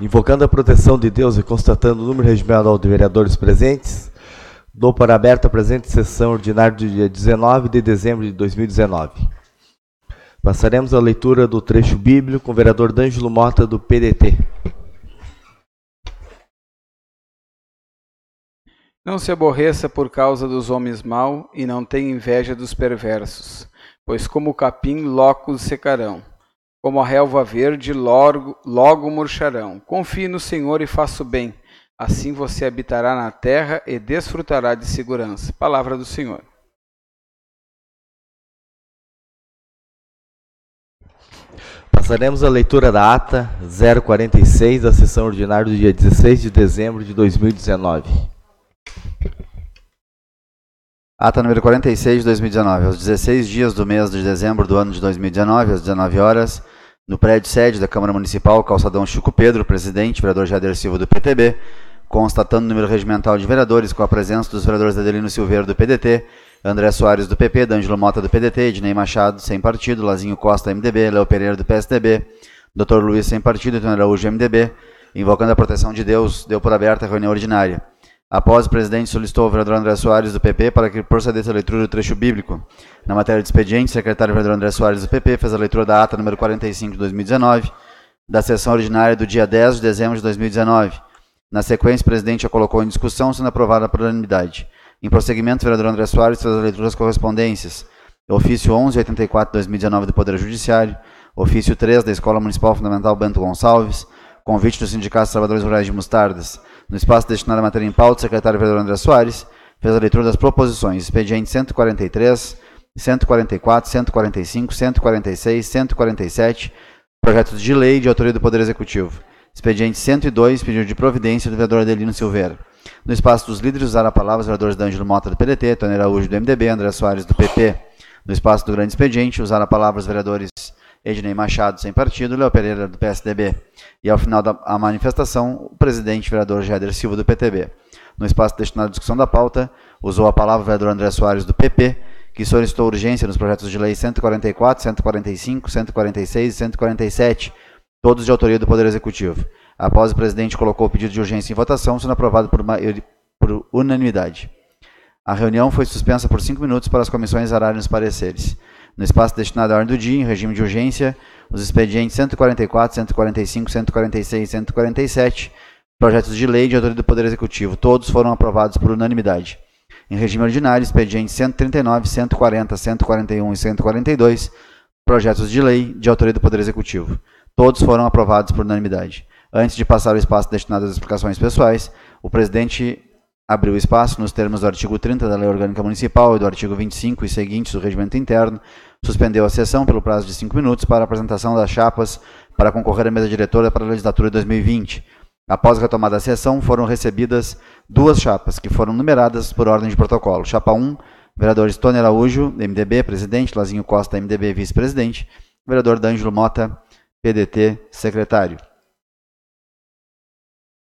Invocando a proteção de Deus e constatando o número regimental de vereadores presentes, dou para aberta a presente sessão ordinária do dia 19 de dezembro de 2019. Passaremos a leitura do trecho bíblico com o vereador D'Angelo Mota, do PDT. Não se aborreça por causa dos homens maus e não tenha inveja dos perversos, pois como o capim, locos secarão como a relva verde, logo, logo murcharão. Confie no Senhor e faça o bem. Assim você habitará na terra e desfrutará de segurança. Palavra do Senhor. Passaremos a leitura da ata 046 da sessão ordinária do dia 16 de dezembro de 2019. Ata número 46 de 2019. Aos 16 dias do mês de dezembro do ano de 2019, às 19 horas, no prédio sede da Câmara Municipal, calçadão Chico Pedro, presidente, vereador Jader Silva do PTB, constatando o número regimental de vereadores, com a presença dos vereadores Adelino Silveira do PDT, André Soares do PP, D'Angelo Mota do PDT, Ednei Machado, sem partido, Lazinho Costa, MDB, Léo Pereira do PSDB, Dr. Luiz, sem partido, Antônio Araújo, MDB, invocando a proteção de Deus, deu por aberta a reunião ordinária. Após, o presidente solicitou ao vereador André Soares, do PP, para que procedesse à leitura do trecho bíblico. Na matéria de expediente, o secretário vereador André Soares, do PP, fez a leitura da ata número 45 de 2019, da sessão ordinária do dia 10 de dezembro de 2019. Na sequência, o presidente a colocou em discussão, sendo aprovada por unanimidade. Em prosseguimento, o vereador André Soares fez a leitura das correspondências. Ofício 1184-2019 do Poder Judiciário, ofício 3 da Escola Municipal Fundamental Bento Gonçalves, convite do Sindicato dos Trabalhadores Rurais de Mostardas, no espaço destinado à matéria em pauta, o secretário vereador André Soares fez a leitura das proposições, expediente 143, 144, 145, 146, 147, projetos de lei de autoria do Poder Executivo. Expediente 102, pedido de providência do vereador Adelino Silveira. No espaço dos líderes, usar a palavra os vereadores D'Angelo Mota do PDT, Tony Araújo do MDB, André Soares do PP. No espaço do grande expediente, usar a palavra os vereadores Ednei Machado, sem partido, Léo Pereira, do PSDB. E ao final da manifestação, o presidente, vereador Jader Silva, do PTB. No espaço destinado à discussão da pauta, usou a palavra o vereador André Soares, do PP, que solicitou urgência nos projetos de lei 144, 145, 146 e 147, todos de autoria do Poder Executivo. Após o presidente colocou o pedido de urgência em votação, sendo aprovado por, uma, por unanimidade. A reunião foi suspensa por cinco minutos para as comissões ararem os pareceres. No espaço destinado à ordem do dia, em regime de urgência, os expedientes 144, 145, 146 e 147, projetos de lei de autoria do Poder Executivo, todos foram aprovados por unanimidade. Em regime ordinário, expedientes 139, 140, 141 e 142, projetos de lei de autoria do Poder Executivo. Todos foram aprovados por unanimidade. Antes de passar o espaço destinado às explicações pessoais, o presidente abriu espaço nos termos do artigo 30 da Lei Orgânica Municipal e do artigo 25 e seguintes do Regimento Interno, suspendeu a sessão pelo prazo de cinco minutos para a apresentação das chapas para concorrer à mesa diretora para a legislatura de 2020. Após retomada a sessão, foram recebidas duas chapas, que foram numeradas por ordem de protocolo. Chapa 1, vereador Stone Araújo, MDB, presidente, Lazinho Costa, MDB, vice-presidente, vereador D'Ângelo Mota, PDT, secretário.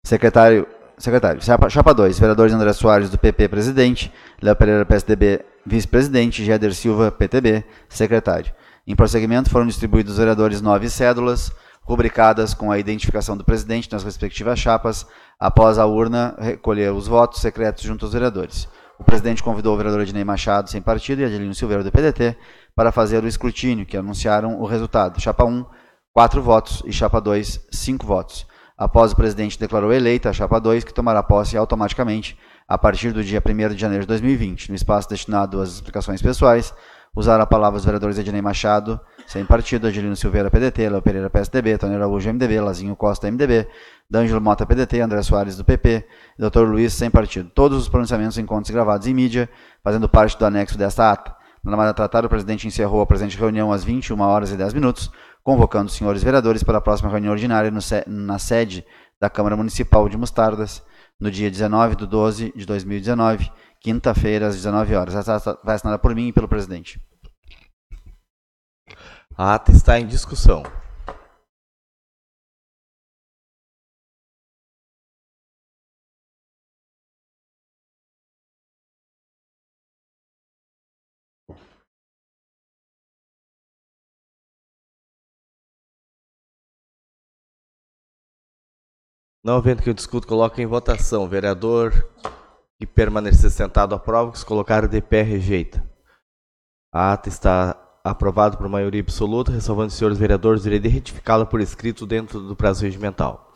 Secretário secretário. Chapa 2, vereadores André Soares, do PP, presidente. Léo Pereira, PSDB, vice-presidente. Jader Silva, PTB, secretário. Em prosseguimento, foram distribuídos aos vereadores nove cédulas, rubricadas com a identificação do presidente nas respectivas chapas, após a urna recolher os votos secretos junto aos vereadores. O presidente convidou o vereador Ednei Machado, sem partido, e Adelino Silveira, do PDT, para fazer o escrutínio, que anunciaram o resultado. Chapa 1, um, 4 votos, e chapa 2, 5 votos após o presidente declarou eleita a chapa 2, que tomará posse automaticamente a partir do dia 1 de janeiro de 2020. No espaço destinado às explicações pessoais, usaram a palavra os vereadores Ednei Machado, sem partido, Adilino Silveira, PDT, Léo Pereira, PSDB, Tony Araújo, MDB, Lazinho Costa, MDB, D'Angelo Mota, PDT, André Soares, do PP, e Dr. Luiz, sem partido. Todos os pronunciamentos encontram-se gravados em mídia, fazendo parte do anexo desta ata. Na matéria tratada, o presidente encerrou a presente reunião às 21 horas e 10 minutos, convocando os senhores vereadores para a próxima reunião ordinária no, na sede da Câmara Municipal de Mostardas, no dia 19 de 12 de 2019, quinta-feira, às 19 horas. A vai assinada por mim e pelo presidente. A ata está em discussão. Não havendo que eu discuto, coloque em votação. Vereador que permanecer sentado aprova, que se colocar de pé rejeita. A ata está aprovada por maioria absoluta, ressalvando os senhores vereadores irei de retificá-la por escrito dentro do prazo regimental.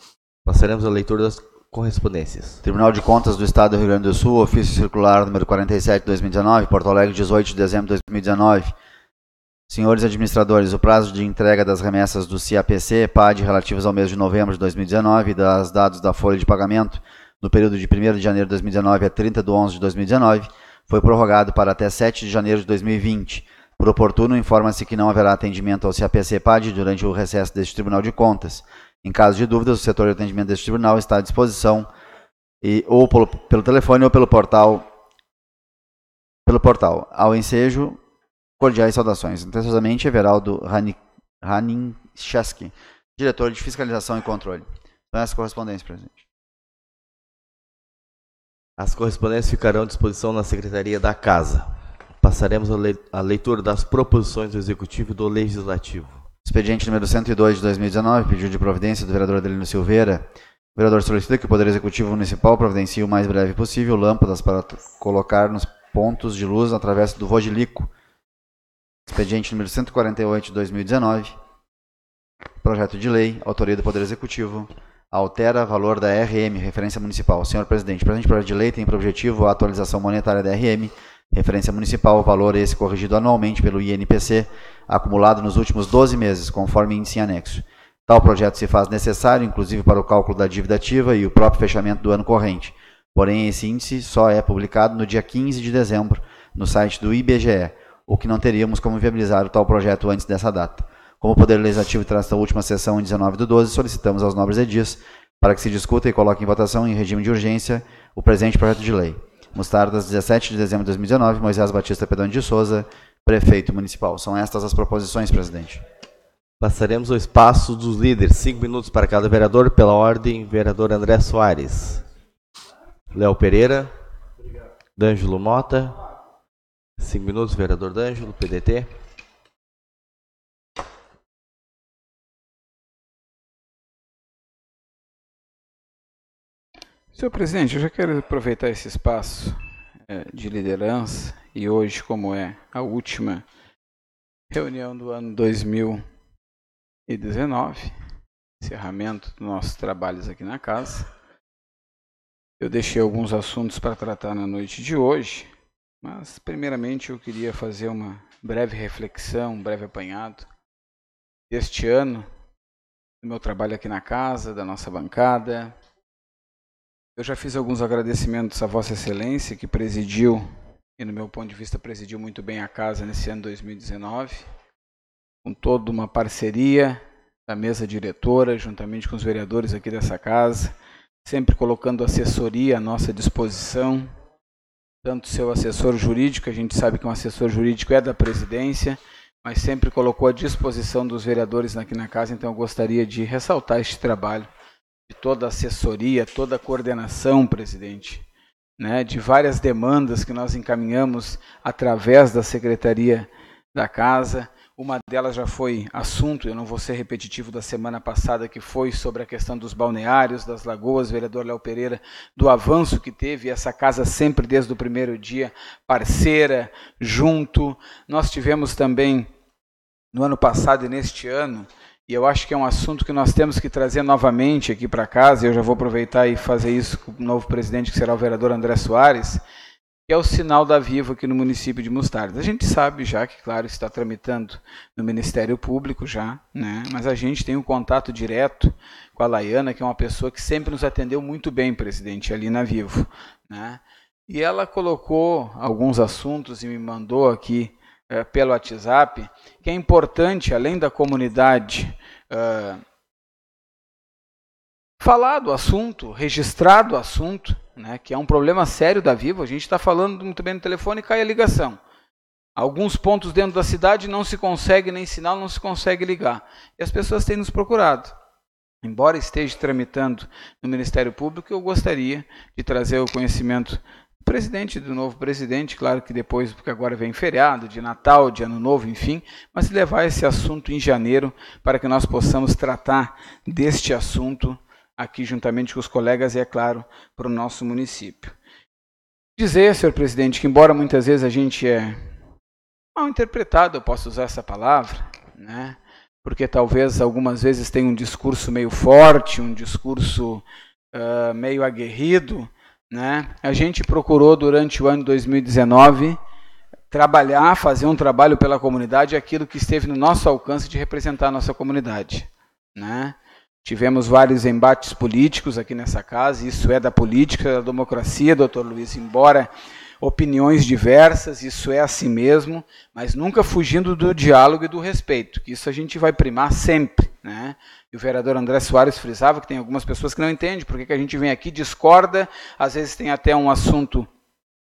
Passaremos a leitura das correspondências. Tribunal de Contas do Estado do Rio Grande do Sul, ofício circular número 47/2019, Porto Alegre, 18 de dezembro de 2019 Senhores administradores, o prazo de entrega das remessas do CAPC, PAD, relativas ao mês de novembro de 2019 e das dados da folha de pagamento no período de 1 de janeiro de 2019 a 30 de 11 de 2019, foi prorrogado para até 7 de janeiro de 2020. Por oportuno, informa-se que não haverá atendimento ao CAPC PAD durante o recesso deste Tribunal de Contas. Em caso de dúvidas, o setor de atendimento deste tribunal está à disposição e, ou pelo, pelo telefone ou pelo portal pelo portal. Ao ensejo, Cordiais saudações. Intensamente, Everaldo Raninchaski, diretor de Fiscalização e Controle. Então, as correspondências, presidente. As correspondências ficarão à disposição na Secretaria da Casa. Passaremos a leitura das proposições do Executivo e do Legislativo. Expediente número 102 de 2019, pedido de providência do vereador Adelino Silveira. O vereador solicita que o Poder Executivo Municipal providencie o mais breve possível lâmpadas para colocar nos pontos de luz através do Rogelico, Expediente número 148 de 2019. Projeto de lei, autoria do Poder Executivo, altera valor da RM, referência municipal. Senhor presidente, o presente projeto de lei tem por objetivo a atualização monetária da RM, referência municipal, valor esse corrigido anualmente pelo INPC, acumulado nos últimos 12 meses, conforme índice em anexo. Tal projeto se faz necessário, inclusive para o cálculo da dívida ativa e o próprio fechamento do ano corrente. Porém, esse índice só é publicado no dia 15 de dezembro no site do IBGE o que não teríamos como viabilizar o tal projeto antes dessa data. Como o Poder Legislativo traz da última sessão em 19 do 12, solicitamos aos nobres edis para que se discuta e coloque em votação em regime de urgência o presente projeto de lei. Mostardas, 17 de dezembro de 2019, Moisés Batista Pedão de Souza, prefeito municipal. São estas as proposições, presidente. Passaremos ao espaço dos líderes. Cinco minutos para cada vereador. Pela ordem, vereador André Soares. Léo Pereira. Obrigado. D'Ângelo Mota. Cinco minutos, vereador D'Angelo, PDT. Senhor presidente, eu já quero aproveitar esse espaço é, de liderança e hoje, como é a última reunião do ano 2019, encerramento dos nossos trabalhos aqui na casa, eu deixei alguns assuntos para tratar na noite de hoje mas, primeiramente, eu queria fazer uma breve reflexão, um breve apanhado deste ano, do meu trabalho aqui na casa, da nossa bancada. Eu já fiz alguns agradecimentos a Vossa Excelência, que presidiu, e no meu ponto de vista, presidiu muito bem a casa nesse ano 2019, com toda uma parceria da mesa diretora, juntamente com os vereadores aqui dessa casa, sempre colocando assessoria à nossa disposição tanto seu assessor jurídico, a gente sabe que um assessor jurídico é da presidência, mas sempre colocou à disposição dos vereadores aqui na casa, então eu gostaria de ressaltar este trabalho de toda a assessoria, toda a coordenação, presidente, né, de várias demandas que nós encaminhamos através da secretaria da casa, uma delas já foi assunto, eu não vou ser repetitivo da semana passada, que foi sobre a questão dos balneários, das lagoas, vereador Léo Pereira, do avanço que teve essa casa sempre desde o primeiro dia, parceira, junto. Nós tivemos também no ano passado e neste ano, e eu acho que é um assunto que nós temos que trazer novamente aqui para casa, e eu já vou aproveitar e fazer isso com o novo presidente, que será o vereador André Soares que é o sinal da Vivo aqui no município de Mostardas. A gente sabe já que, claro, está tramitando no Ministério Público já, né? mas a gente tem um contato direto com a Laiana, que é uma pessoa que sempre nos atendeu muito bem, presidente, ali na Vivo. Né? E ela colocou alguns assuntos e me mandou aqui é, pelo WhatsApp, que é importante, além da comunidade... Uh, falado o assunto, registrado o assunto, né, que é um problema sério da Vivo. A gente está falando muito bem no telefone e cai a ligação. Alguns pontos dentro da cidade não se consegue nem sinal, não se consegue ligar. E as pessoas têm nos procurado. Embora esteja tramitando no Ministério Público, eu gostaria de trazer o conhecimento do presidente, do novo presidente, claro que depois, porque agora vem feriado, de Natal, de Ano Novo, enfim, mas levar esse assunto em janeiro para que nós possamos tratar deste assunto aqui juntamente com os colegas e, é claro, para o nosso município. Dizer, senhor presidente, que embora muitas vezes a gente é mal interpretado, eu posso usar essa palavra, né? porque talvez algumas vezes tem um discurso meio forte, um discurso uh, meio aguerrido, né? A gente procurou durante o ano 2019 trabalhar, fazer um trabalho pela comunidade, aquilo que esteve no nosso alcance de representar a nossa comunidade, né? Tivemos vários embates políticos aqui nessa casa, isso é da política, da democracia, doutor Luiz, embora opiniões diversas, isso é assim mesmo, mas nunca fugindo do diálogo e do respeito, que isso a gente vai primar sempre. Né? E o vereador André Soares frisava que tem algumas pessoas que não entendem porque que a gente vem aqui, discorda, às vezes tem até um assunto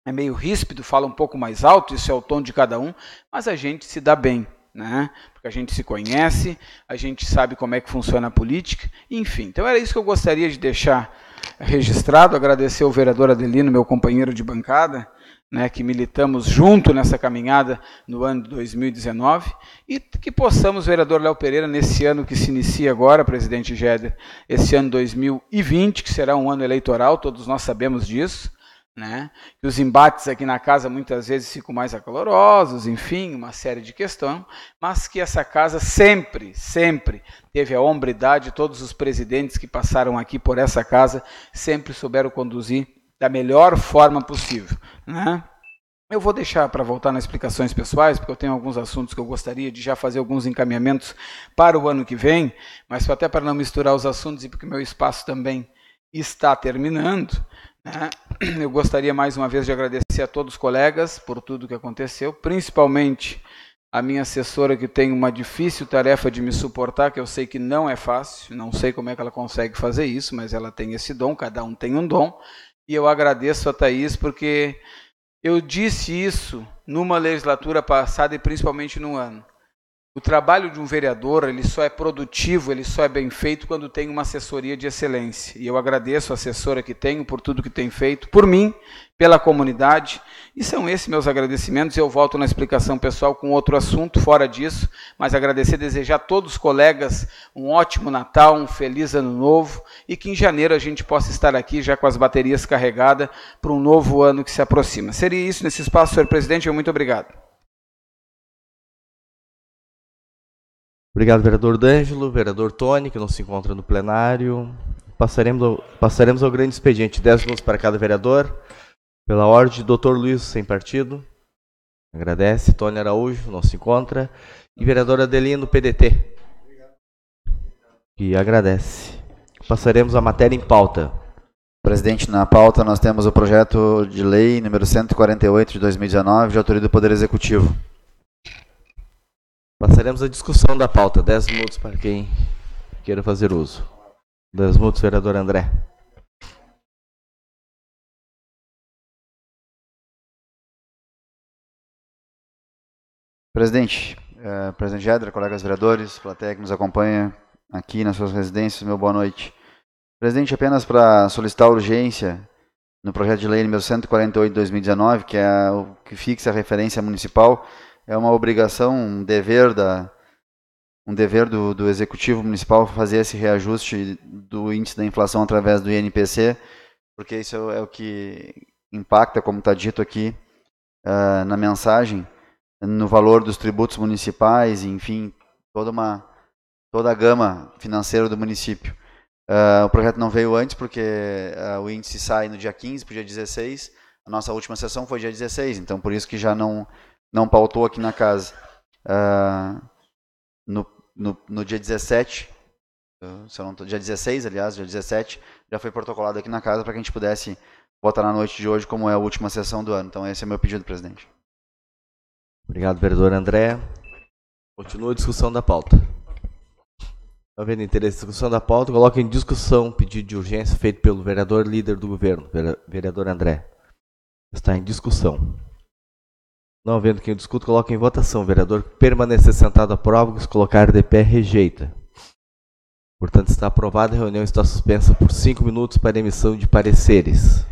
é meio ríspido, fala um pouco mais alto, isso é o tom de cada um, mas a gente se dá bem. Né? a gente se conhece, a gente sabe como é que funciona a política, enfim. Então era isso que eu gostaria de deixar registrado, agradecer ao vereador Adelino, meu companheiro de bancada, né, que militamos junto nessa caminhada no ano de 2019 e que possamos, vereador Léo Pereira, nesse ano que se inicia agora, presidente Geder, esse ano 2020, que será um ano eleitoral, todos nós sabemos disso, né? Que os embates aqui na casa muitas vezes ficam mais acalorosos, enfim, uma série de questões, mas que essa casa sempre, sempre teve a hombridade, todos os presidentes que passaram aqui por essa casa sempre souberam conduzir da melhor forma possível, né? Eu vou deixar para voltar nas explicações pessoais, porque eu tenho alguns assuntos que eu gostaria de já fazer alguns encaminhamentos para o ano que vem, mas até para não misturar os assuntos e porque meu espaço também está terminando, Eu gostaria mais uma vez de agradecer a todos os colegas por tudo que aconteceu, principalmente a minha assessora que tem uma difícil tarefa de me suportar, que eu sei que não é fácil, não sei como é que ela consegue fazer isso, mas ela tem esse dom, cada um tem um dom. E eu agradeço a Thaís porque eu disse isso numa legislatura passada e principalmente no ano. O trabalho de um vereador, ele só é produtivo, ele só é bem feito quando tem uma assessoria de excelência. E eu agradeço a assessora que tenho por tudo que tem feito, por mim, pela comunidade. E são esses meus agradecimentos. Eu volto na explicação pessoal com outro assunto fora disso, mas agradecer, desejar a todos os colegas um ótimo Natal, um feliz ano novo e que em janeiro a gente possa estar aqui já com as baterias carregadas para um novo ano que se aproxima. Seria isso nesse espaço, senhor presidente. Muito obrigado. Obrigado, vereador D'Angelo, vereador Tony, que não se encontra no plenário. Passaremos ao, passaremos ao grande expediente, 10 minutos para cada vereador. Pela ordem, doutor Luiz, sem partido. Agradece. Tony Araújo, não se encontra. E vereadora Adelino, PDT. Que agradece. Passaremos a matéria em pauta. Presidente, na pauta nós temos o projeto de lei número 148 de 2019, de autoria do Poder Executivo. Passaremos a discussão da pauta. Dez minutos para quem queira fazer uso. Dez minutos, vereador André. Presidente, eh, presidente Edra, colegas vereadores, plateia que nos acompanha aqui nas suas residências, meu boa noite. Presidente, apenas para solicitar urgência no projeto de lei número 148 de 2019, que é o que fixa a referência municipal é uma obrigação, um dever da um dever do, do executivo municipal fazer esse reajuste do índice da inflação através do INPC, porque isso é o que impacta, como está dito aqui uh, na mensagem, no valor dos tributos municipais, enfim, toda uma toda a gama financeira do município. Uh, o projeto não veio antes porque uh, o índice sai no dia 15 para o dia 16. A nossa última sessão foi dia 16, então por isso que já não não pautou aqui na casa. Uh, no, no, no, dia 17, se não tô, dia 16, aliás, dia 17, já foi protocolado aqui na casa para que a gente pudesse votar na noite de hoje como é a última sessão do ano. Então esse é meu pedido, presidente. Obrigado, vereador André. Continua a discussão da pauta. Está vendo interesse discussão da pauta, coloca em discussão o pedido de urgência feito pelo vereador líder do governo, vereador André. Está em discussão. Não havendo quem discuta, coloca em votação. O vereador permanecer sentado prova, se colocar de pé, rejeita. Portanto, está aprovada. A reunião está suspensa por cinco minutos para emissão de pareceres.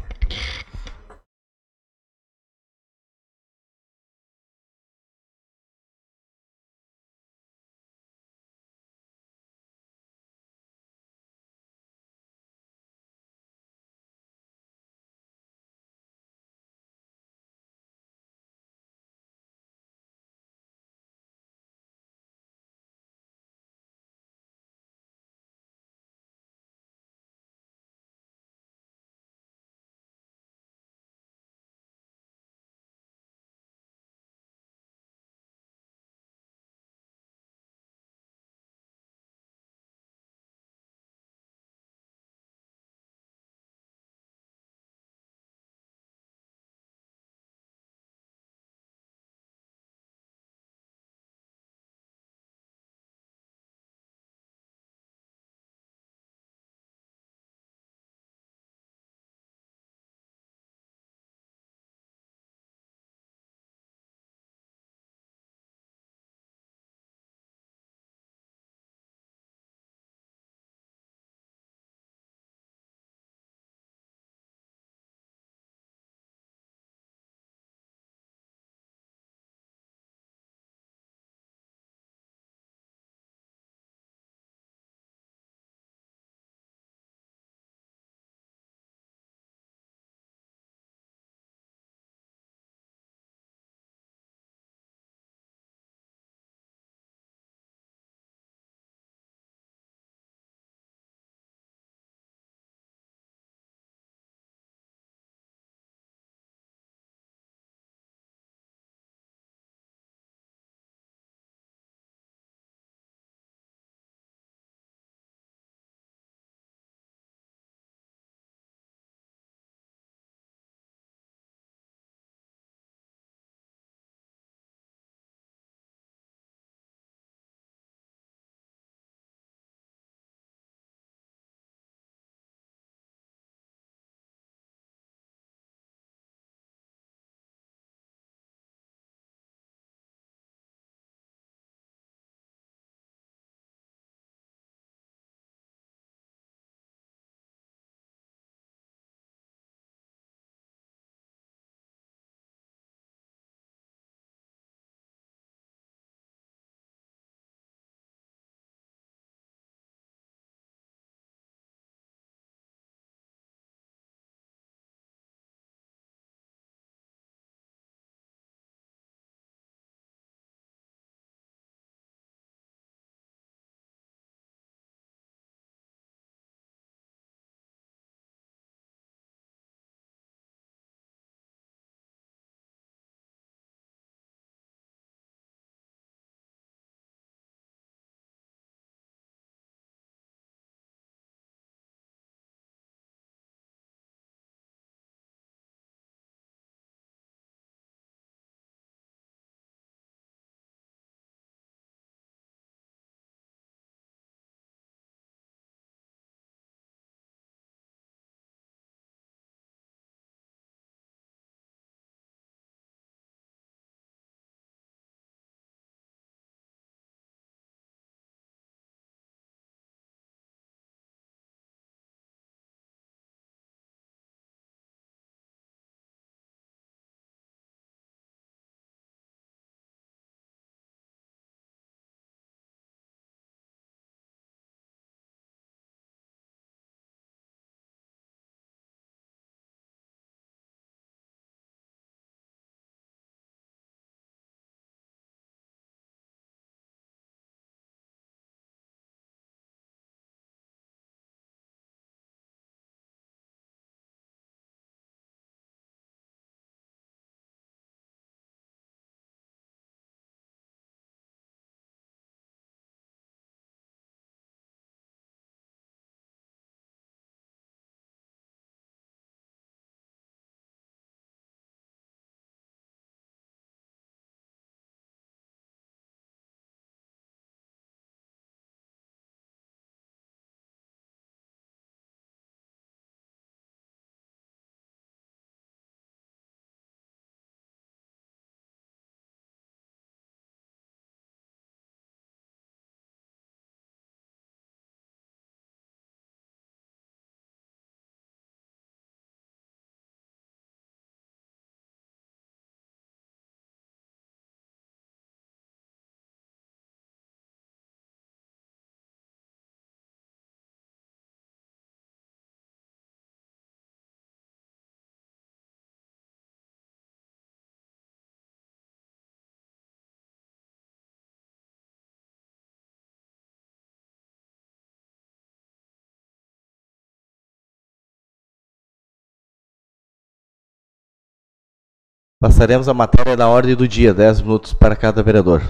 Passaremos a matéria da ordem do dia, 10 minutos para cada vereador.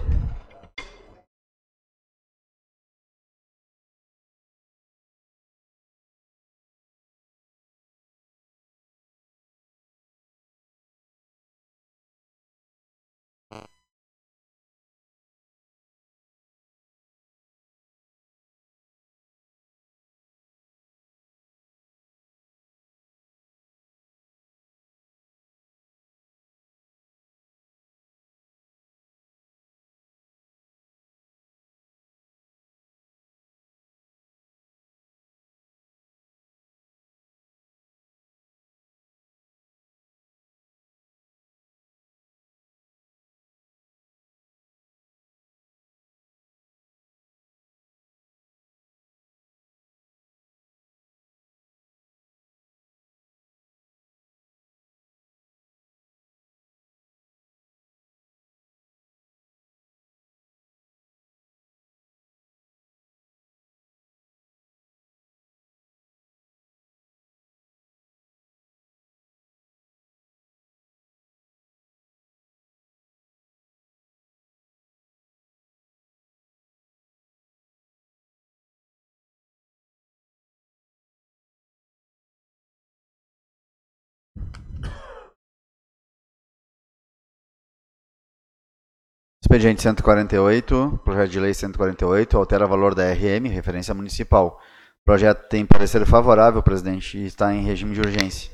Expediente 148, projeto de lei 148, altera valor da RM, referência municipal. O projeto tem parecer favorável, presidente, e está em regime de urgência.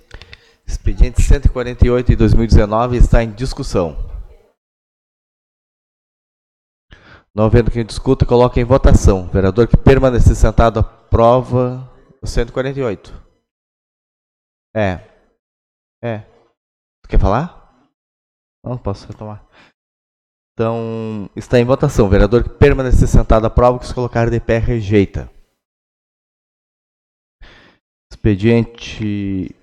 Expediente 148 de 2019 está em discussão. Não havendo quem discuta, coloque em votação. O vereador que permanecer sentado aprova o 148. É. É. Tu quer falar? Não, posso retomar. Então, está em votação. O vereador que permanecer sentado aprova, que se colocar de pé rejeita. Expediente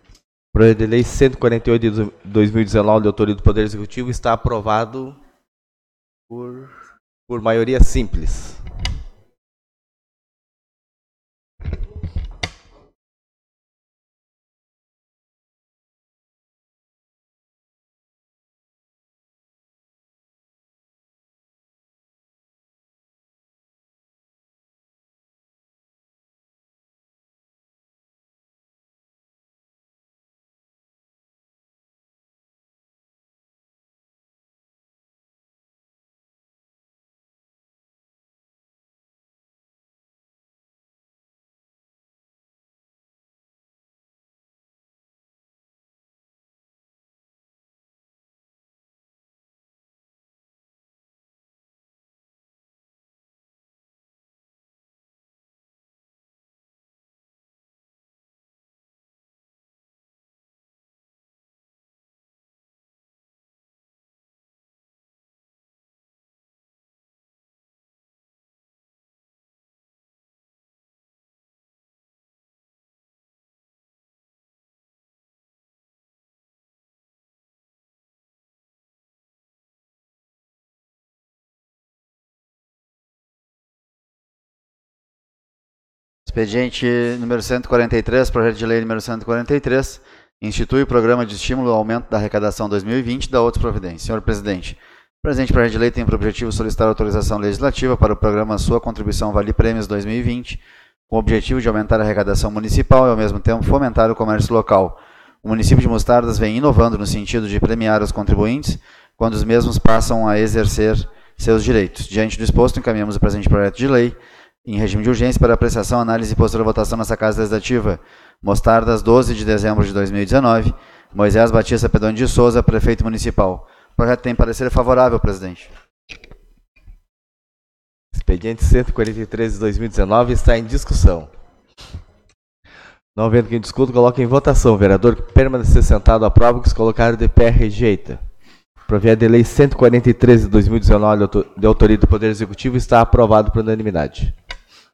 Projeto de Lei 148 de 2019, de autoria do Poder Executivo, está aprovado por, por maioria simples. Expediente número 143, projeto de lei número 143, institui o programa de estímulo ao aumento da arrecadação 2020 da Outros Providências. Senhor presidente, o presente projeto de lei tem por objetivo solicitar autorização legislativa para o programa Sua Contribuição Vale Prêmios 2020, com o objetivo de aumentar a arrecadação municipal e, ao mesmo tempo, fomentar o comércio local. O município de Mostardas vem inovando no sentido de premiar os contribuintes quando os mesmos passam a exercer seus direitos. Diante do exposto, encaminhamos o presente projeto de lei em regime de urgência para apreciação, análise e postura votação nessa Casa Legislativa. Mostardas, 12 de dezembro de 2019. Moisés Batista Pedone de Souza, Prefeito Municipal. O projeto tem parecer favorável, presidente. Expediente 143 de 2019 está em discussão. Não havendo quem discuta, coloca em votação. O vereador que permanecer sentado aprova, que se colocar de pé rejeita. Projeto de lei 143 de 2019 de autoria do Poder Executivo está aprovado por unanimidade.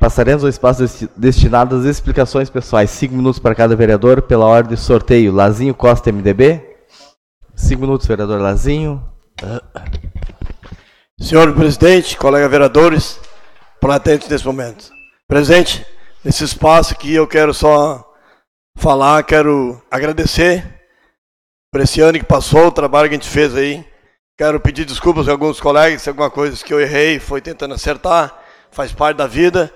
Passaremos ao espaço destinado às explicações pessoais. Cinco minutos para cada vereador, pela ordem de sorteio. Lazinho Costa, MDB. Cinco minutos, vereador Lazinho. Senhor presidente, colega vereadores, platentes nesse momento. Presente, nesse espaço aqui eu quero só falar, quero agradecer por esse ano que passou, o trabalho que a gente fez aí. Quero pedir desculpas a alguns colegas se alguma coisa que eu errei foi tentando acertar faz parte da vida.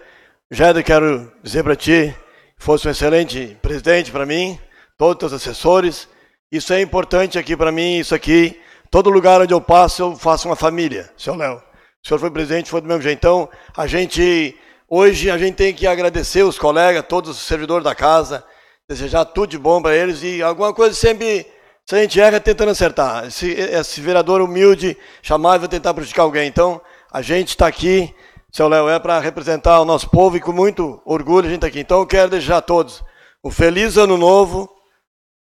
Jeder, quero dizer para ti, fosse um excelente presidente para mim, todos os teus assessores. Isso é importante aqui para mim, isso aqui. Todo lugar onde eu passo, eu faço uma família, seu Léo. O senhor foi presidente, foi do mesmo jeito. Então, a gente, hoje, a gente tem que agradecer os colegas, todos os servidores da casa, desejar tudo de bom para eles e alguma coisa sempre, se a gente erra, é tentando acertar. Esse, esse vereador humilde, chamava, tentar prejudicar alguém. Então, a gente está aqui seu Léo, é para representar o nosso povo e com muito orgulho a gente está aqui. Então eu quero desejar a todos um feliz ano novo,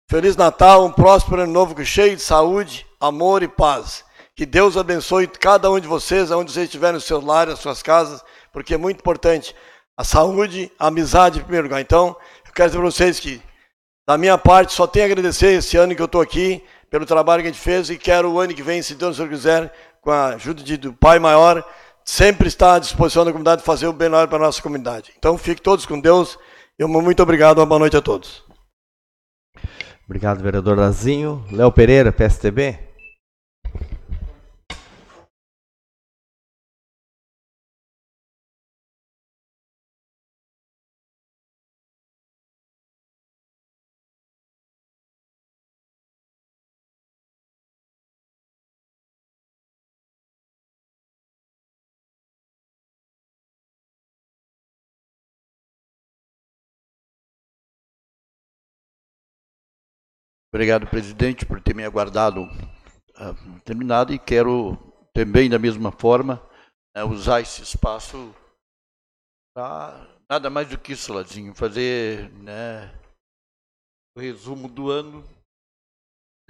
feliz Natal, um próspero ano novo cheio de saúde, amor e paz. Que Deus abençoe cada um de vocês, aonde vocês estiverem, os seus lares, as suas casas, porque é muito importante a saúde, a amizade em primeiro lugar. Então, eu quero dizer para vocês que, da minha parte, só tenho a agradecer esse ano que eu estou aqui, pelo trabalho que a gente fez, e quero o ano que vem, se Deus quiser, com a ajuda de, do Pai Maior, sempre está à disposição da comunidade fazer o bem melhor para a nossa comunidade. Então, fiquem todos com Deus. E muito obrigado. Uma boa noite a todos. Obrigado, vereador Lazinho. Léo Pereira, PSTB. Obrigado, presidente, por ter me aguardado uh, terminado e quero também, da mesma forma, uh, usar esse espaço para nada mais do que isso, Ladinho, fazer né, o resumo do ano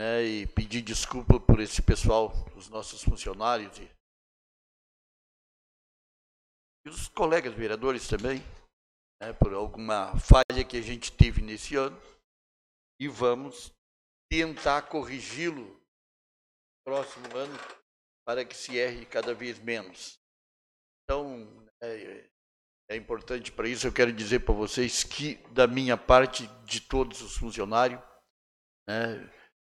né, e pedir desculpa por esse pessoal, os nossos funcionários e, e os colegas vereadores também, né, por alguma falha que a gente teve nesse ano e vamos tentar corrigi-lo no próximo ano para que se erre cada vez menos. Então, é, é importante para isso, eu quero dizer para vocês que, da minha parte, de todos os funcionários, né,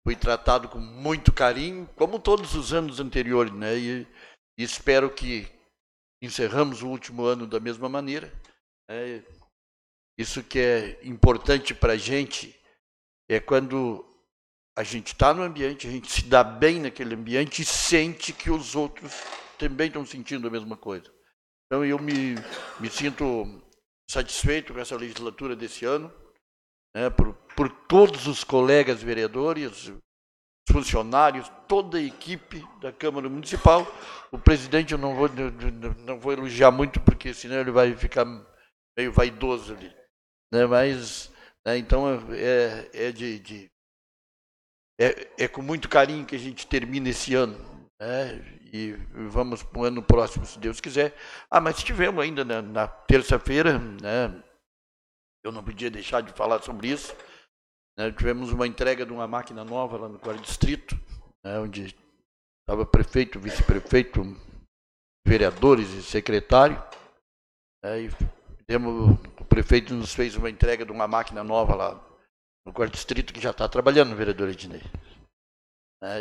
fui tratado com muito carinho, como todos os anos anteriores, né, e, e espero que encerramos o último ano da mesma maneira. Né, isso que é importante para a gente é quando a gente está no ambiente, a gente se dá bem naquele ambiente e sente que os outros também estão sentindo a mesma coisa. Então eu me, me sinto satisfeito com essa legislatura desse ano, né, por, por todos os colegas vereadores, funcionários, toda a equipe da Câmara Municipal. O presidente eu não vou, não vou elogiar muito, porque senão ele vai ficar meio vaidoso ali. Né, mas, né, então, é, é de, de é, é com muito carinho que a gente termina esse ano. Né? E vamos para o ano próximo, se Deus quiser. Ah, mas tivemos ainda na, né, na terça-feira, né? eu não podia deixar de falar sobre isso. Né? Tivemos uma entrega de uma máquina nova lá no quarto distrito, né? onde estava prefeito, vice-prefeito, vereadores e secretário. Né? E o prefeito nos fez uma entrega de uma máquina nova lá no quarto distrito que já está trabalhando vereador Ednei. Né,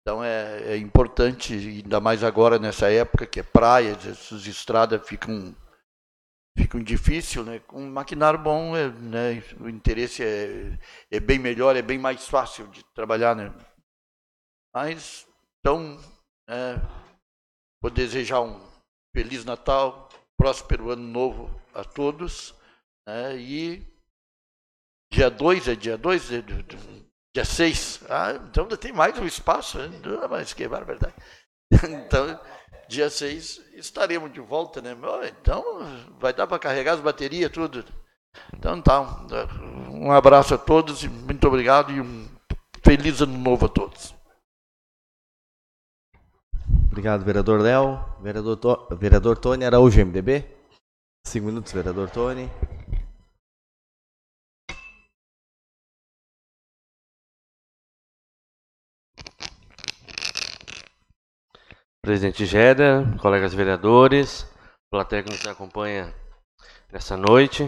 então é, é, importante, ainda mais agora nessa época que é praia, essas estradas ficam ficam difíceis, né? Com um maquinário bom, é, né? O interesse é, é bem melhor, é bem mais fácil de trabalhar, né? Mas então é, vou desejar um feliz Natal, próspero ano novo a todos, né? E dia 2 é dia 2, é dia 6. Ah, então ainda tem mais um espaço, ainda ah, mais que verdade. Então, dia 6 estaremos de volta, né? Então, vai dar para carregar as baterias, tudo. Então tá, um abraço a todos e muito obrigado e um feliz ano novo a todos. Obrigado, vereador Léo. Vereador, to... vereador Tony Araújo, MDB. Cinco minutos, vereador Tony. Presidente Geda, colegas vereadores, plateia que nos acompanha nessa noite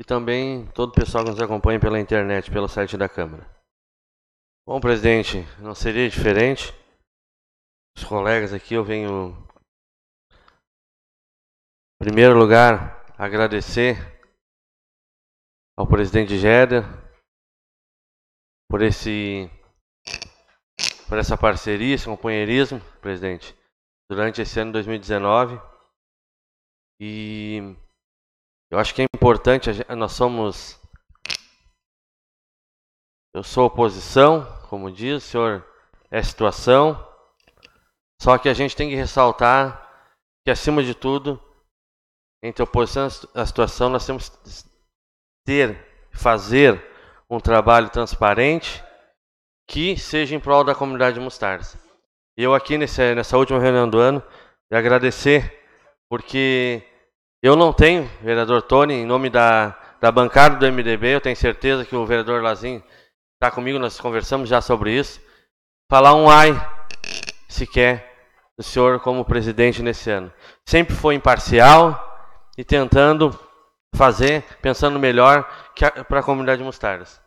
e também todo o pessoal que nos acompanha pela internet, pelo site da Câmara. Bom, presidente, não seria diferente. Os colegas aqui, eu venho, em primeiro lugar, agradecer ao presidente Geda por esse por essa parceria, esse companheirismo, presidente, durante esse ano de 2019. E eu acho que é importante, nós somos. Eu sou oposição, como diz, o senhor é situação. Só que a gente tem que ressaltar que, acima de tudo, entre a oposição e a situação, nós temos que ter, fazer um trabalho transparente que seja em prol da comunidade Mostarda. Eu aqui nesse, nessa última reunião do ano, agradecer, porque eu não tenho, vereador Tony, em nome da, da bancada do MDB, eu tenho certeza que o vereador Lazinho está comigo, nós conversamos já sobre isso, falar um ai sequer do senhor como presidente nesse ano. Sempre foi imparcial e tentando fazer, pensando melhor para a comunidade Mostardas.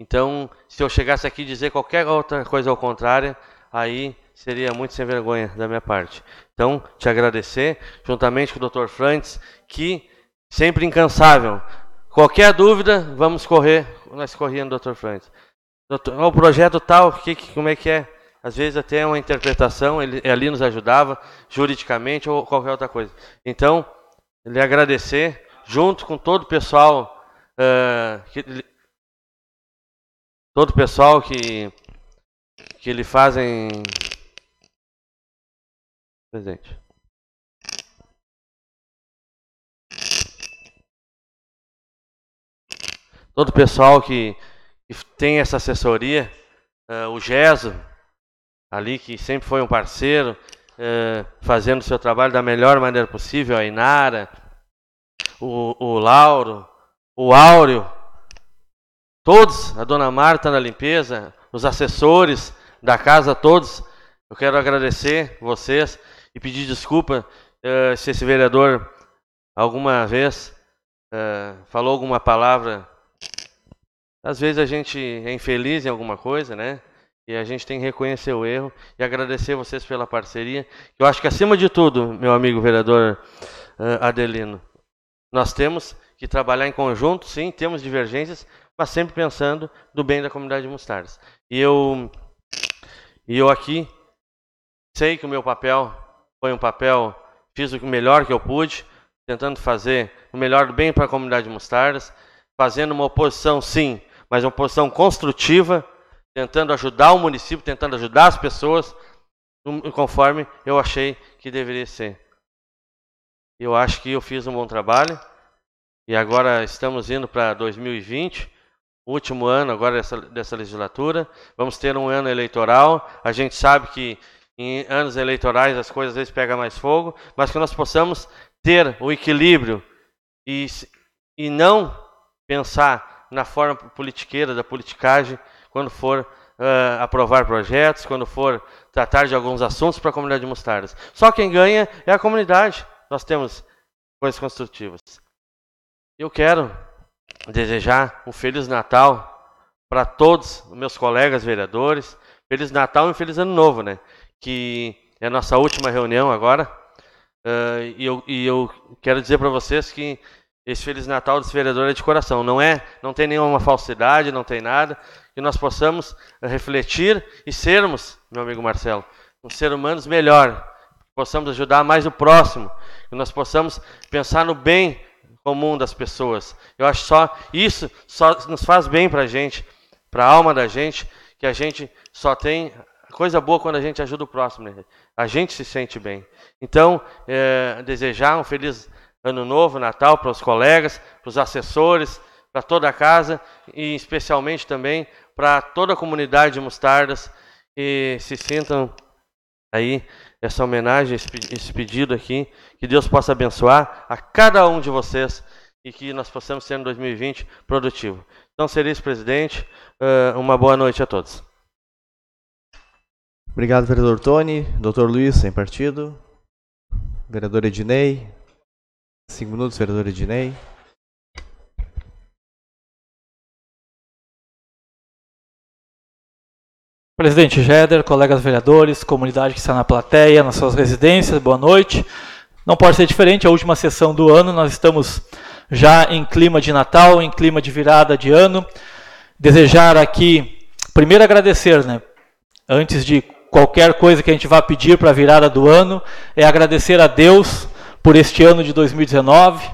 Então, se eu chegasse aqui e dizer qualquer outra coisa ao contrário, aí seria muito sem vergonha da minha parte. Então, te agradecer, juntamente com o Dr. Frantz, que sempre incansável. Qualquer dúvida, vamos correr, nós correndo, Dr. Frantz. o projeto tal, que, como é que é? Às vezes até é uma interpretação, ele ali nos ajudava, juridicamente ou qualquer outra coisa. Então, lhe agradecer, junto com todo o pessoal uh, que todo o pessoal que que ele fazem presente. Todo o pessoal que, que tem essa assessoria, uh, o Geso ali que sempre foi um parceiro, uh, fazendo o seu trabalho da melhor maneira possível, a Inara, o, o Lauro, o Áureo, todos, a dona Marta na limpeza, os assessores da casa, todos. Eu quero agradecer vocês e pedir desculpa uh, se esse vereador alguma vez uh, falou alguma palavra. Às vezes a gente é infeliz em alguma coisa, né? E a gente tem que reconhecer o erro e agradecer vocês pela parceria. Eu acho que, acima de tudo, meu amigo vereador uh, Adelino, nós temos que trabalhar em conjunto, sim, temos divergências, mas sempre pensando do bem da comunidade de Mostardas. E eu, e eu aqui sei que o meu papel foi um papel, fiz o melhor que eu pude, tentando fazer o melhor do bem para a comunidade de Mostardas, fazendo uma oposição sim, mas uma oposição construtiva, tentando ajudar o município, tentando ajudar as pessoas, conforme eu achei que deveria ser. Eu acho que eu fiz um bom trabalho e agora estamos indo para 2020 último ano agora dessa, dessa legislatura. Vamos ter um ano eleitoral. A gente sabe que em anos eleitorais as coisas às vezes pegam mais fogo, mas que nós possamos ter o equilíbrio e, e não pensar na forma politiqueira da politicagem quando for uh, aprovar projetos, quando for tratar de alguns assuntos para a comunidade de Mostardas. Só quem ganha é a comunidade. Nós temos coisas construtivas. Eu quero desejar um Feliz Natal para todos meus colegas vereadores. Feliz Natal e um Feliz Ano Novo, né? Que é a nossa última reunião agora. Uh, e, eu, e eu quero dizer para vocês que esse Feliz Natal dos vereadores é de coração. Não é, não tem nenhuma falsidade, não tem nada. Que nós possamos refletir e sermos, meu amigo Marcelo, um ser humanos melhor. Que possamos ajudar mais o próximo. Que nós possamos pensar no bem comum das pessoas. Eu acho só isso só nos faz bem para a gente, para a alma da gente, que a gente só tem coisa boa quando a gente ajuda o próximo. Né? A gente se sente bem. Então, é, desejar um feliz ano novo, Natal para os colegas, para os assessores, para toda a casa e especialmente também para toda a comunidade de Mostardas e se sintam aí essa homenagem, esse pedido aqui. Que Deus possa abençoar a cada um de vocês e que nós possamos ser em 2020 produtivo. Então, seria isso, presidente. Ah, uma boa noite a todos. Obrigado, vereador Tony. Doutor Luiz, sem partido. Vereador Ednei. Cinco minutos, vereador Ednei. Presidente Jeder, colegas vereadores, comunidade que está na plateia, nas suas residências, boa noite. Não pode ser diferente, é a última sessão do ano, nós estamos já em clima de Natal, em clima de virada de ano. Desejar aqui, primeiro agradecer, né? Antes de qualquer coisa que a gente vá pedir para a virada do ano, é agradecer a Deus por este ano de 2019,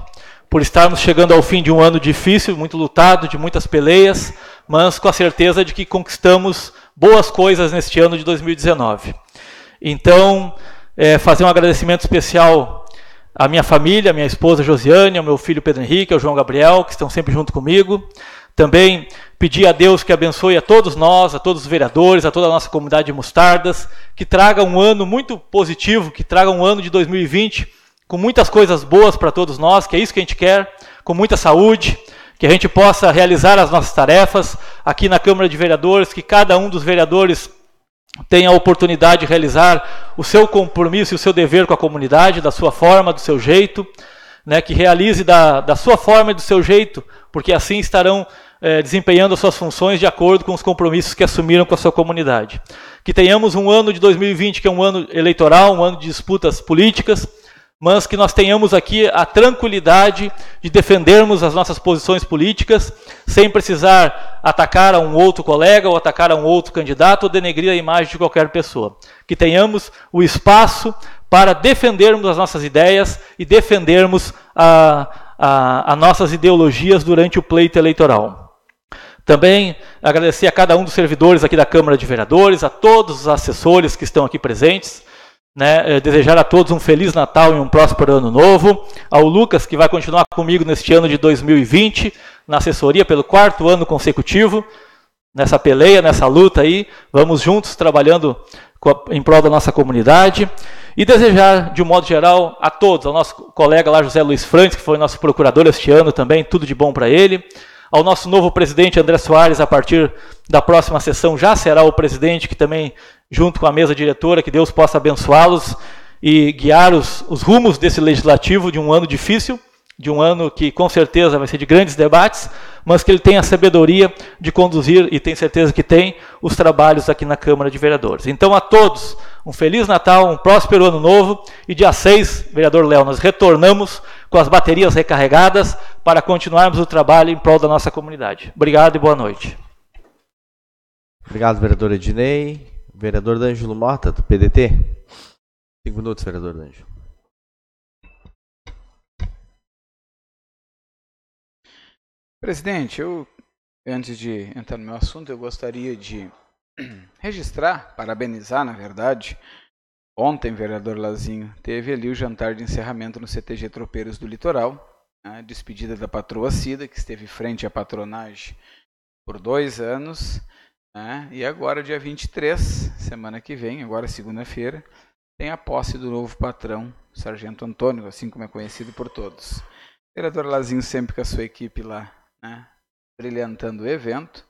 por estarmos chegando ao fim de um ano difícil, muito lutado, de muitas peleias, mas com a certeza de que conquistamos boas coisas neste ano de 2019. Então, é, fazer um agradecimento especial à minha família, à minha esposa Josiane, ao meu filho Pedro Henrique, ao João Gabriel, que estão sempre junto comigo. Também pedir a Deus que abençoe a todos nós, a todos os vereadores, a toda a nossa comunidade de Mostardas, que traga um ano muito positivo, que traga um ano de 2020 com muitas coisas boas para todos nós, que é isso que a gente quer, com muita saúde, que a gente possa realizar as nossas tarefas aqui na Câmara de Vereadores, que cada um dos vereadores tenha a oportunidade de realizar o seu compromisso e o seu dever com a comunidade, da sua forma, do seu jeito, né, que realize da, da sua forma e do seu jeito, porque assim estarão é, desempenhando as suas funções de acordo com os compromissos que assumiram com a sua comunidade. Que tenhamos um ano de 2020 que é um ano eleitoral, um ano de disputas políticas, mas que nós tenhamos aqui a tranquilidade de defendermos as nossas posições políticas sem precisar atacar a um outro colega ou atacar a um outro candidato ou denegrir a imagem de qualquer pessoa. Que tenhamos o espaço para defendermos as nossas ideias e defendermos as nossas ideologias durante o pleito eleitoral. Também agradecer a cada um dos servidores aqui da Câmara de Vereadores, a todos os assessores que estão aqui presentes. Né, eh, desejar a todos um feliz Natal e um próspero ano novo. Ao Lucas, que vai continuar comigo neste ano de 2020, na assessoria pelo quarto ano consecutivo, nessa peleia, nessa luta aí. Vamos juntos trabalhando em prol da nossa comunidade. E desejar, de um modo geral, a todos, ao nosso colega lá José Luiz Frantes, que foi nosso procurador este ano também, tudo de bom para ele. Ao nosso novo presidente André Soares, a partir da próxima sessão, já será o presidente que também junto com a mesa diretora, que Deus possa abençoá-los e guiar os, os rumos desse legislativo de um ano difícil, de um ano que com certeza vai ser de grandes debates, mas que ele tenha a sabedoria de conduzir, e tem certeza que tem, os trabalhos aqui na Câmara de Vereadores. Então, a todos, um Feliz Natal, um próspero ano novo, e dia 6, vereador Léo, nós retornamos com as baterias recarregadas para continuarmos o trabalho em prol da nossa comunidade. Obrigado e boa noite. Obrigado, vereador Ednei. Vereador D'Angelo Mota, do PDT. Cinco minutos, vereador D'Angelo. Presidente, eu, antes de entrar no meu assunto, eu gostaria de registrar, parabenizar, na verdade. Ontem, vereador Lazinho, teve ali o jantar de encerramento no CTG Tropeiros do Litoral, a né, despedida da patroa Cida, que esteve frente à patronagem por dois anos, né? E agora, dia 23, semana que vem, agora segunda-feira, tem a posse do novo patrão, Sargento Antônio, assim como é conhecido por todos. Vereador Lazinho sempre com a sua equipe lá, né? brilhantando o evento.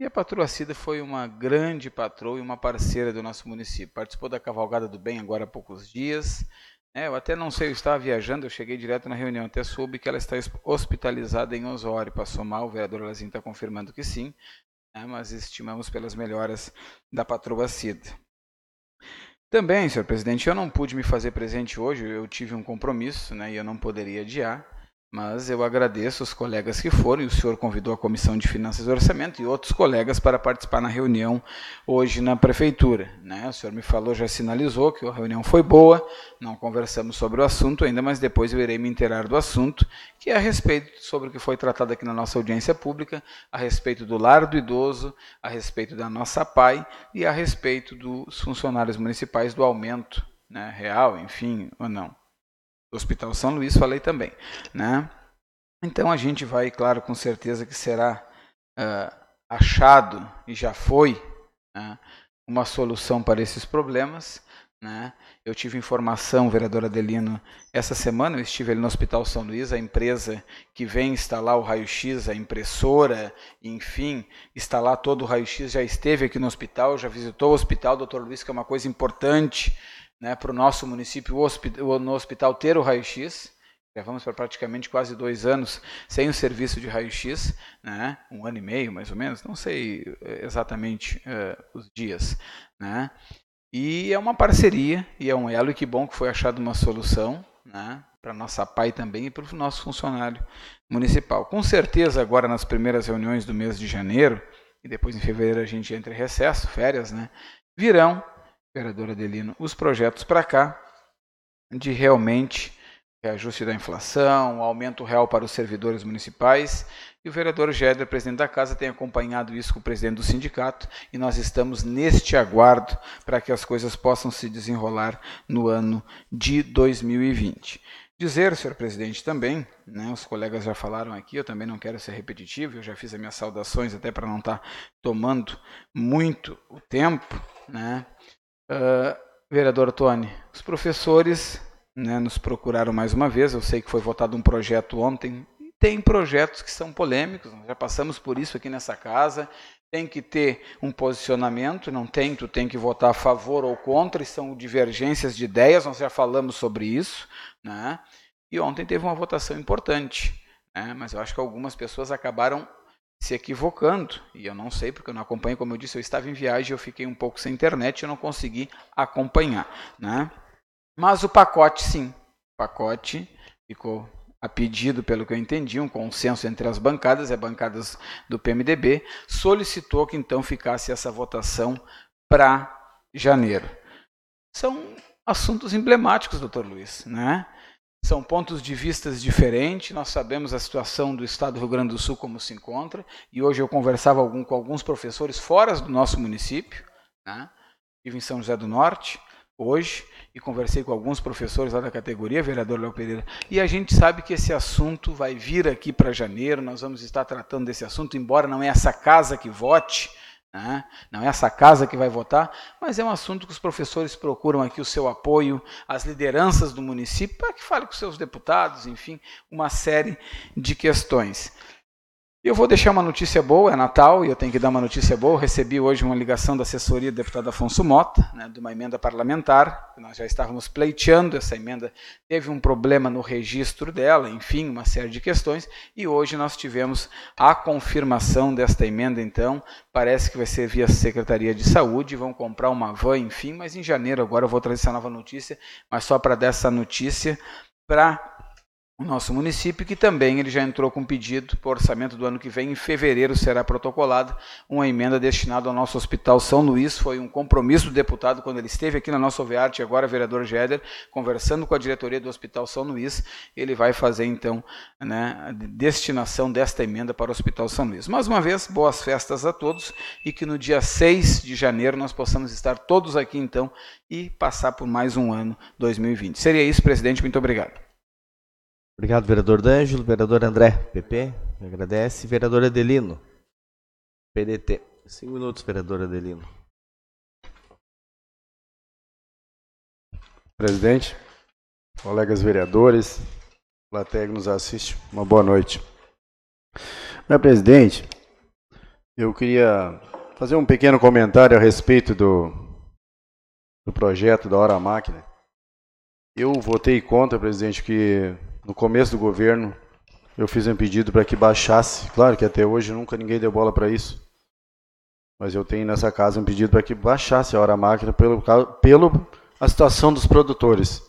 E a patroa Cida foi uma grande patroa e uma parceira do nosso município. Participou da Cavalgada do Bem agora há poucos dias. É, eu até não sei, eu estava viajando, eu cheguei direto na reunião, até soube que ela está hospitalizada em Osório. Passou mal, o vereador Lazinho está confirmando que sim né, mas estimamos pelas melhoras da patroa Cida. Também, senhor presidente, eu não pude me fazer presente hoje, eu tive um compromisso né, e eu não poderia adiar. Mas eu agradeço os colegas que foram, e o senhor convidou a Comissão de Finanças e Orçamento e outros colegas para participar na reunião hoje na Prefeitura. Né? O senhor me falou, já sinalizou que a reunião foi boa, não conversamos sobre o assunto ainda, mas depois eu irei me inteirar do assunto, que é a respeito sobre o que foi tratado aqui na nossa audiência pública, a respeito do lar do idoso, a respeito da nossa PAI e a respeito dos funcionários municipais do aumento né, real, enfim, ou não. Hospital São Luís, falei também, né? Então a gente vai, claro, com certeza que será uh, achado e já foi né, uma solução para esses problemas, né? Eu tive informação, Vereadora Adelino, essa semana eu estive ali no Hospital São Luís, a empresa que vem instalar o raio-x, a impressora, enfim, instalar todo o raio-x, já esteve aqui no hospital, já visitou o hospital, doutor Luiz, que é uma coisa importante né, para o nosso município, no hospital ter o raio-x. Já vamos para praticamente quase dois anos sem o serviço de raio-x, né? um ano e meio mais ou menos, não sei é, exatamente uh, os dias. Né? E é uma parceria e é um elo, e que bom que foi achada uma solução né? para nossa PAI também e para o nosso funcionário municipal. Com certeza, agora nas primeiras reuniões do mês de janeiro, e depois em fevereiro a gente entra em recesso, férias, né? virão Vereadora Adelino, os projetos para cá de realmente reajuste da inflação, aumento real para os servidores municipais. E o vereador Géder, presidente da casa, tem acompanhado isso com o presidente do sindicato e nós estamos neste aguardo para que as coisas possam se desenrolar no ano de 2020. Dizer, senhor presidente, também, né, os colegas já falaram aqui, eu também não quero ser repetitivo, eu já fiz as minhas saudações até para não estar tá tomando muito o tempo, né, Uh, vereador Tony, os professores né, nos procuraram mais uma vez. Eu sei que foi votado um projeto ontem. Tem projetos que são polêmicos, já passamos por isso aqui nessa casa. Tem que ter um posicionamento, não tem, tu tem que votar a favor ou contra, e são divergências de ideias, nós já falamos sobre isso. Né? E ontem teve uma votação importante, né? mas eu acho que algumas pessoas acabaram se equivocando, e eu não sei porque eu não acompanho, como eu disse, eu estava em viagem, eu fiquei um pouco sem internet, eu não consegui acompanhar, né? Mas o pacote sim, o pacote ficou a pedido, pelo que eu entendi, um consenso entre as bancadas, é bancadas do PMDB, solicitou que então ficasse essa votação para janeiro. São assuntos emblemáticos, doutor Luiz, né? São pontos de vistas diferentes. Nós sabemos a situação do estado do Rio Grande do Sul como se encontra. E hoje eu conversava algum, com alguns professores fora do nosso município. Né? Estive em São José do Norte hoje e conversei com alguns professores lá da categoria, vereador Léo Pereira, e a gente sabe que esse assunto vai vir aqui para janeiro, nós vamos estar tratando desse assunto, embora não é essa casa que vote, né? Não é essa casa que vai votar, mas é um assunto que os professores procuram aqui o seu apoio, as lideranças do município, para que fale com seus deputados, enfim, uma série de questões. Eu vou deixar uma notícia boa, é Natal e eu tenho que dar uma notícia boa. recebi hoje uma ligação da assessoria do deputado Afonso Mota, né, de uma emenda parlamentar. Nós já estávamos pleiteando essa emenda, teve um problema no registro dela, enfim, uma série de questões, e hoje nós tivemos a confirmação desta emenda, então, parece que vai ser via Secretaria de Saúde, vão comprar uma van, enfim, mas em janeiro agora eu vou trazer essa nova notícia, mas só para dar essa notícia para o nosso município, que também ele já entrou com pedido para o orçamento do ano que vem. Em fevereiro será protocolada uma emenda destinada ao nosso Hospital São Luís. Foi um compromisso do deputado quando ele esteve aqui na nossa OVEARTE, agora vereador Geder, conversando com a diretoria do Hospital São Luís. Ele vai fazer, então, né, a destinação desta emenda para o Hospital São Luís. Mais uma vez, boas festas a todos e que no dia 6 de janeiro nós possamos estar todos aqui, então, e passar por mais um ano 2020. Seria isso, presidente. Muito obrigado. Obrigado, vereador D'Ângelo. Vereador André, PP, agradece. Vereador Adelino, PDT. Cinco minutos, vereador Adelino. Presidente, colegas vereadores, plateia que nos assiste, uma boa noite. Meu presidente, eu queria fazer um pequeno comentário a respeito do, do projeto da Hora Máquina. Eu votei contra, presidente, que no começo do governo, eu fiz um pedido para que baixasse. Claro que até hoje nunca ninguém deu bola para isso. Mas eu tenho nessa casa um pedido para que baixasse a hora máquina pelo, pelo a situação dos produtores.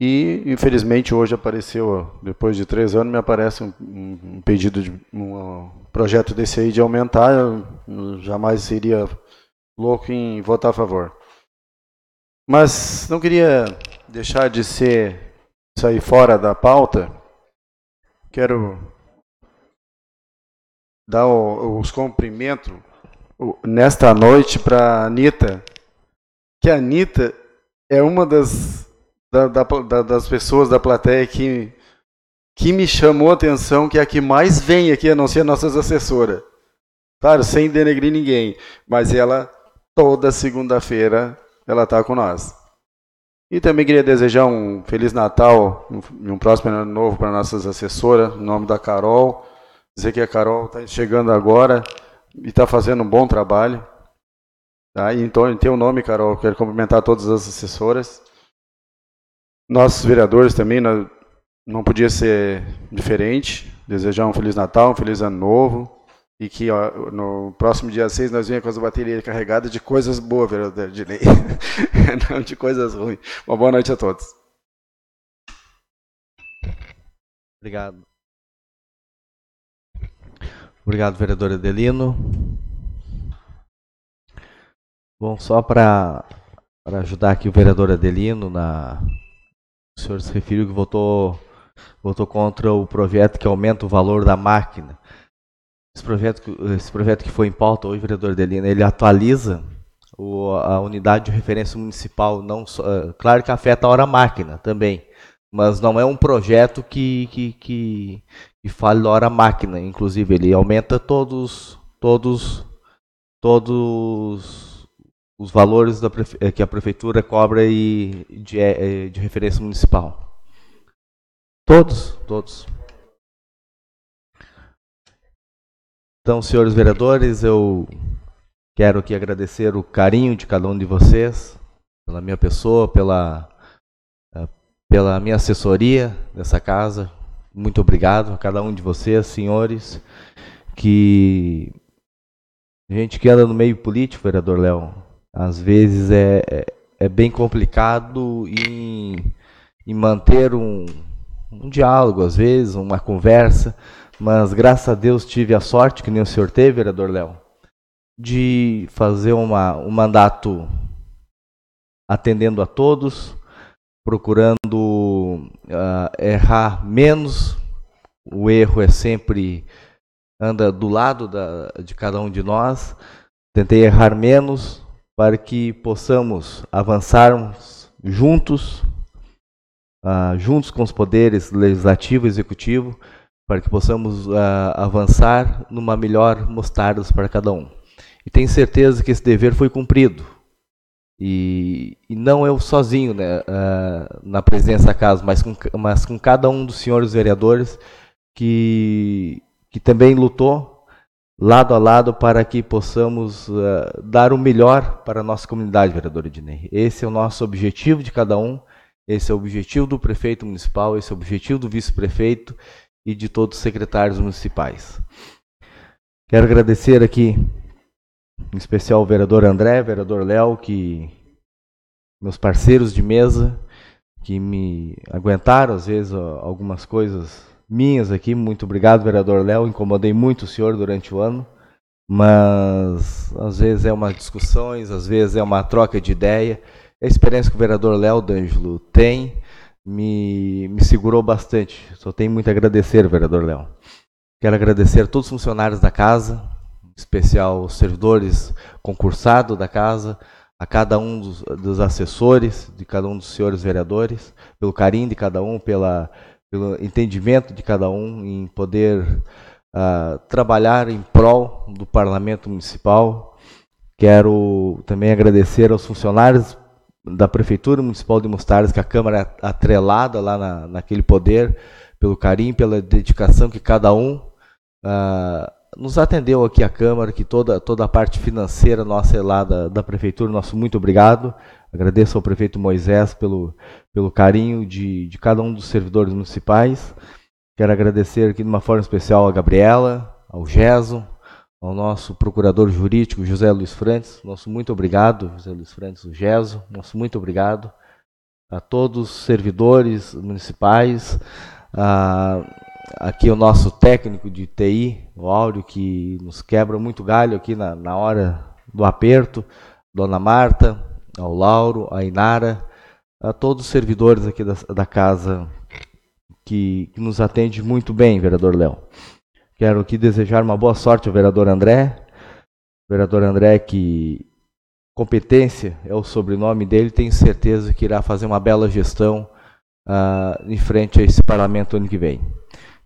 E, infelizmente, hoje apareceu, depois de três anos, me aparece um, um pedido de um projeto desse aí de aumentar. Eu jamais seria louco em votar a favor. Mas não queria deixar de ser sair fora da pauta, quero dar os cumprimentos nesta noite para a Anitta, que a Anitta é uma das, da, da, das pessoas da plateia que, que me chamou a atenção, que é a que mais vem aqui, a não ser nossas assessoras. Claro, sem denegrir ninguém, mas ela, toda segunda-feira, ela está com nós. E também queria desejar um Feliz Natal e um, próximo ano novo para nossas assessoras, em nome da Carol. Dizer que a Carol está chegando agora e está fazendo um bom trabalho. Tá? então, em teu nome, Carol, quero cumprimentar todas as assessoras. Nossos vereadores também, não podia ser diferente. Desejar um Feliz Natal, um Feliz Ano Novo. E que ó, no próximo dia 6 nós venha com as baterias carregadas de coisas boas, vereador de lei. Não de coisas ruins. Uma boa noite a todos. Obrigado. Obrigado, vereador Adelino. Bom, só para ajudar aqui o vereador Adelino, na... o senhor se referiu que votou, votou contra o projeto que aumenta o valor da máquina. Esse projeto, esse projeto que foi em pauta hoje, vereador Delina, ele atualiza o, a unidade de referência municipal, não só, eh, claro que afeta a hora máquina também, mas não é um projeto que, que, que, que fale da hora máquina, inclusive ele aumenta todos, todos, todos os valores da, eh, que a prefeitura cobra e de, eh, de referência municipal. Todos, todos. Então, senhores vereadores, eu quero aqui agradecer o carinho de cada um de vocês, pela minha pessoa, pela, eh, pela minha assessoria dessa casa. Muito obrigado a cada um de vocês, senhores, que a gente que anda no meio político, vereador Léo, às vezes é, é, é, bem complicado em, em manter um, um diálogo, às vezes, uma conversa, mas graças a Deus tive a sorte, que nem o senhor teve, vereador Léo, de fazer uma, um mandato atendendo a todos, procurando uh, errar menos. O erro é sempre anda do lado da, de cada um de nós. Tentei errar menos para que possamos avançarmos juntos, uh, juntos com os poderes legislativo e executivo, para que possamos uh, avançar numa melhor mostarda para cada um. E tenho certeza que esse dever foi cumprido. E, e não eu sozinho né, uh, na presença da casa, mas com, mas com cada um dos senhores vereadores que, que também lutou lado a lado para que possamos uh, dar o melhor para a nossa comunidade, vereador Ednei. Esse é o nosso objetivo de cada um, esse é o objetivo do prefeito municipal, esse é o objetivo do vice-prefeito e de todos os secretários municipais. Quero agradecer aqui, em especial o vereador André, vereador Léo, que meus parceiros de mesa, que me aguentaram às vezes algumas coisas minhas aqui. Muito obrigado, vereador Léo. Incomodei muito o senhor durante o ano, mas às vezes é umas discussões, às vezes é uma troca de ideia. É a experiência que o vereador Léo D'Angelo tem me, me segurou bastante. Só tenho muito a agradecer, vereador Léo. Quero agradecer a todos os funcionários da casa, em especial os servidores concursados da casa, a cada um dos, dos, assessores, de cada um dos senhores vereadores, pelo carinho de cada um, pela, pelo entendimento de cada um em poder uh, trabalhar em prol do Parlamento Municipal. Quero também agradecer aos funcionários da Prefeitura Municipal de Mostardas, que a Câmara é atrelada lá na, naquele poder, pelo carinho, pela dedicação que cada um uh, nos atendeu aqui a Câmara, que toda, toda a parte financeira nossa é lá da, da Prefeitura, nosso muito obrigado. Agradeço ao prefeito Moisés pelo, pelo carinho de, de cada um dos servidores municipais. Quero agradecer aqui de uma forma especial a Gabriela, ao Geso, ao nosso procurador jurídico José Luiz Frantes, nosso muito obrigado, José Luiz Frantes, o GESO, nosso muito obrigado a todos os servidores municipais, a, aqui o nosso técnico de TI, o Áureo, que nos quebra muito galho aqui na, na hora do aperto, Dona Marta, ao Lauro, a Inara, a todos os servidores aqui da, da casa que, que nos atende muito bem, vereador Léo. Quero aqui desejar uma boa sorte ao vereador André. O vereador André, que competência é o sobrenome dele, tenho certeza que irá fazer uma bela gestão uh, em frente a esse parlamento ano que vem.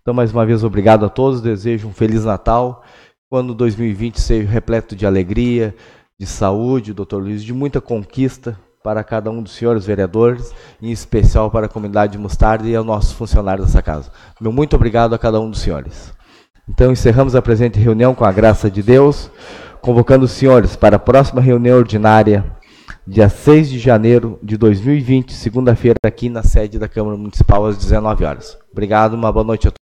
Então, mais uma vez, obrigado a todos. Desejo um Feliz Natal. Quando 2020 seja repleto de alegria, de saúde, doutor Luiz, de muita conquista para cada um dos senhores vereadores, em especial para a comunidade de Mostarda e aos nossos funcionários dessa casa. Meu muito obrigado a cada um dos senhores. Então encerramos a presente reunião com a graça de Deus, convocando os senhores para a próxima reunião ordinária, dia 6 de janeiro de 2020, segunda-feira, aqui na sede da Câmara Municipal, às 19 horas. Obrigado, uma boa noite a todos.